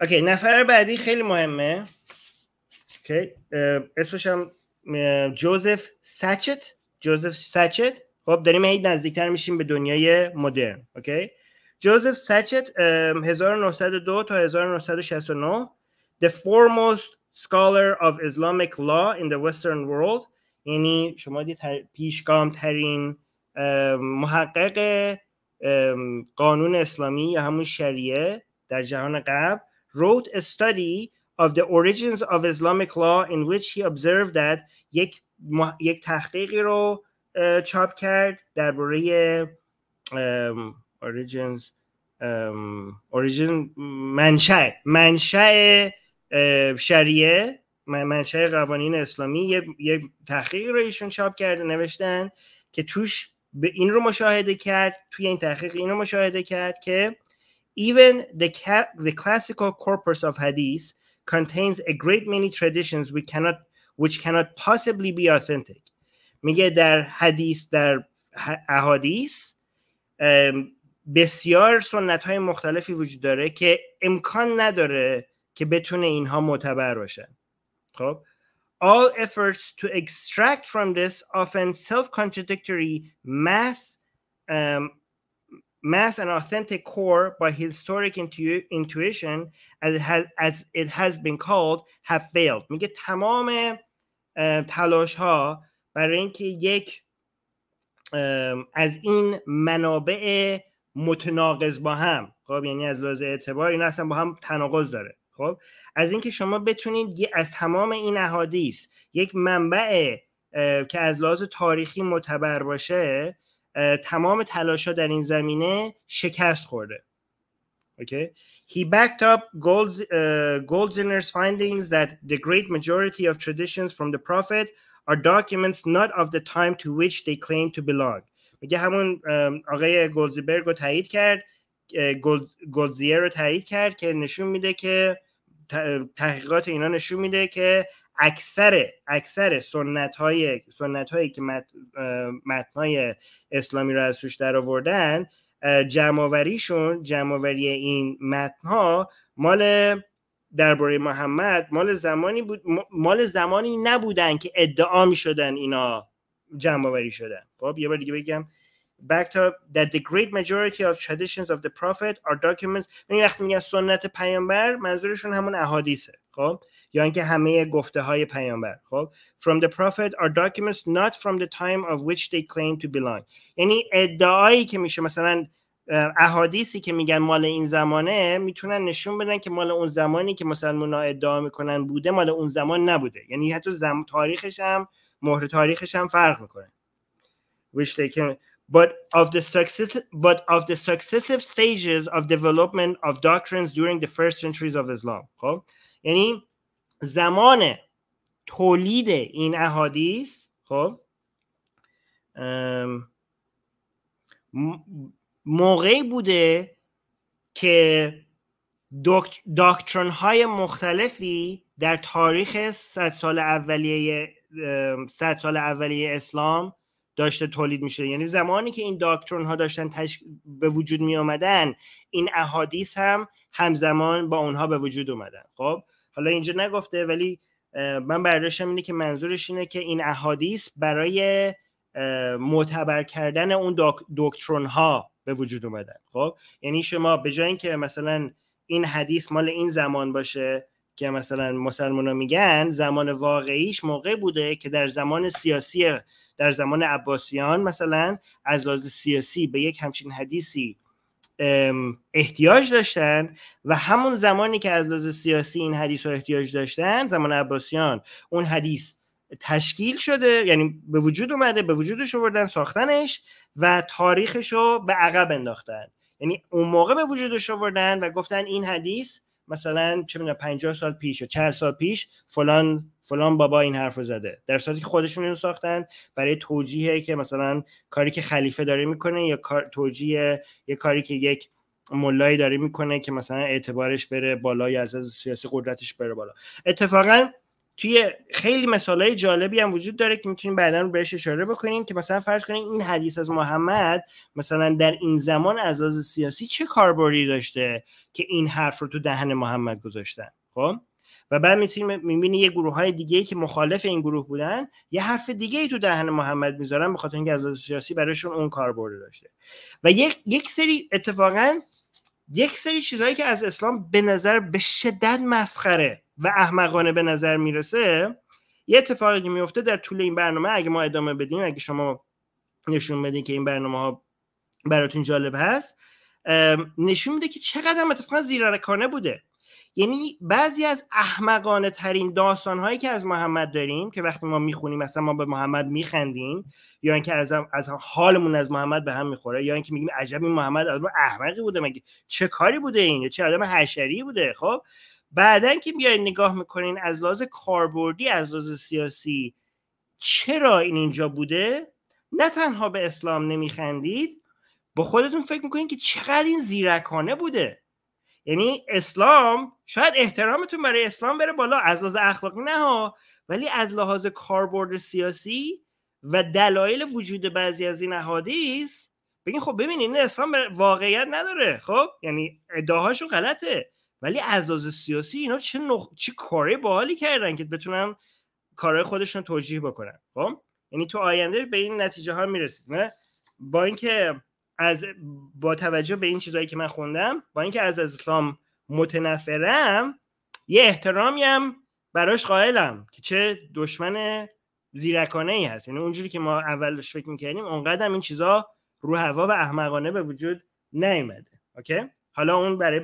اوکی نفر بعدی خیلی مهمه اوکی اسمش هم جوزف سچت جوزف سچت خب داریم هی نزدیکتر میشیم به دنیای مدرن اوکی جوزف سچت 1902 تا 1969 the foremost scholar of Islamic law in the western world یعنی شما دید پیشگام ترین محقق قانون اسلامی یا همون شریعه در جهان قبل wrote a study of the origins of Islamic law in which he observed that یک, تحقیقی رو چاپ کرد درباره origins origin منشأ منشأ شریعه منشأ قوانین اسلامی یک تحقیقی رو ایشون چاپ کرد نوشتن که توش به این رو مشاهده کرد توی این تحقیق این رو مشاهده کرد که Even the, ca- the classical corpus of hadith contains a great many traditions we cannot, which cannot possibly be authentic. میگه در حدیث در احادیث بسیار سنت های مختلفی وجود داره که امکان نداره که بتونه اینها معتبر باشن خب all efforts to extract from this often self-contradictory mass um, mass an authentic core by historic intu intuition as it, has, as it has been called have failed میگه تمام تلاش ها برای اینکه یک از این منابع متناقض با هم خب یعنی از لحاظ اعتبار این اصلا با هم تناقض داره خب از اینکه شما بتونید از تمام این احادیث یک منبع که از لحاظ تاریخی معتبر باشه تمام تلاشا در این زمینه شکست خورده Okay. He backed up Gold, uh, Goldzinger's findings that the great majority of traditions from the Prophet are documents not of the time to which they claim to belong. میگه همون آقای گولزبرگ رو تایید کرد گولزیر رو تایید کرد که نشون میده که تحقیقات اینا نشون میده که اکثر اکثر سنت های هایی که متن های اسلامی رو از توش در آوردن جمعوریشون جمعوری این متنها مال درباره محمد مال زمانی بود مال زمانی نبودن که ادعا می شدن اینا جمعوری شدن خب یه بار دیگه بگم backed up that the great majority of traditions of the prophet are documents این یعنی وقتی میگن سنت پیامبر منظورشون همون احادیثه خب یا اینکه همه گفته های پیامبر خب from the prophet are documents not from the time of which they claim to belong یعنی ادعایی که میشه مثلا احادیثی که میگن مال این زمانه میتونن نشون بدن که مال اون زمانی که مسلمان ها ادعا میکنن بوده مال اون زمان نبوده یعنی حتی زم... تاریخش هم مهر تاریخش هم فرق میکنه which they can but of the success but of the successive stages of development of doctrines during the first centuries of Islam خب یعنی زمان تولید این احادیث خب موقعی بوده که داکترن های مختلفی در تاریخ صد سال اولیه صد سال اولیه اسلام داشته تولید میشه یعنی زمانی که این داکترون ها داشتن تش... به وجود می آمدن این احادیث هم همزمان با اونها به وجود اومدن خب حالا اینجا نگفته ولی من برداشتم اینه که منظورش اینه که این احادیث برای معتبر کردن اون داک... دکترون ها به وجود اومدن خب یعنی شما به جای اینکه مثلا این حدیث مال این زمان باشه که مثلا مسلمان میگن زمان واقعیش موقع بوده که در زمان سیاسی در زمان عباسیان مثلا از لحاظ سیاسی به یک همچین حدیثی احتیاج داشتن و همون زمانی که از لحاظ سیاسی این حدیث رو احتیاج داشتن زمان عباسیان اون حدیث تشکیل شده یعنی به وجود اومده به وجودش آوردن ساختنش و تاریخش رو به عقب انداختن یعنی اون موقع به وجودش آوردن و گفتن این حدیث مثلا چه 50 سال پیش یا 40 سال پیش فلان فلان بابا این حرف رو زده در صورتی که خودشون اینو ساختن برای توجیه که مثلا کاری که خلیفه داره میکنه یا کار توجیه یه کاری که یک ملایی داره میکنه که مثلا اعتبارش بره بالا یا سیاسی قدرتش بره بالا اتفاقا توی خیلی مثالهای جالبی هم وجود داره که میتونیم بعدا بهش اشاره بکنیم که مثلا فرض کنیم این حدیث از محمد مثلا در این زمان از سیاسی چه کاربردی داشته که این حرف رو تو دهن محمد گذاشتن خب و بعد میبینی یه گروه های دیگه که مخالف این گروه بودن یه حرف دیگه ای تو دهن محمد میذارن به خاطر اینکه از سیاسی برایشون اون کار برده داشته و یک،, یک سری اتفاقا یک سری چیزهایی که از اسلام به نظر به شدت مسخره و احمقانه به نظر میرسه یه اتفاقی که میفته در طول این برنامه اگه ما ادامه بدیم اگه شما نشون بدین که این برنامه ها براتون جالب هست نشون میده که چقدر هم اتفاقا زیررکانه بوده یعنی بعضی از احمقانه ترین داستان هایی که از محمد داریم که وقتی ما میخونیم مثلا ما به محمد میخندیم یا اینکه از, حالمون از محمد به هم میخوره یا اینکه میگیم عجب این محمد آدم احمقی بوده مگه چه کاری بوده این چه آدم حشری بوده خب بعدا که بیاین نگاه میکنین از لحاظ کاربردی از لحاظ سیاسی چرا این اینجا بوده نه تنها به اسلام نمیخندید با خودتون فکر میکنین که چقدر این زیرکانه بوده یعنی اسلام شاید احترامتون برای اسلام بره بالا از لحاظ اخلاقی نه ولی از لحاظ کاربرد سیاسی و دلایل وجود بعضی از این احادیث بگین خب ببینین این اسلام واقعیت نداره خب یعنی ادعاهاشون غلطه ولی از لحاظ سیاسی اینا چه نخ... چه کاری باحالی کردن که بتونن کارهای خودشون توجیه بکنن خب یعنی تو آینده به این نتیجه ها میرسید نه با اینکه از با توجه به این چیزهایی که من خوندم با اینکه از اسلام متنفرم یه احترامی هم براش قائلم که چه دشمن زیرکانه ای هست یعنی اونجوری که ما اولش فکر میکردیم اونقدر این چیزها رو هوا و احمقانه به وجود نیومده اوکی حالا اون برای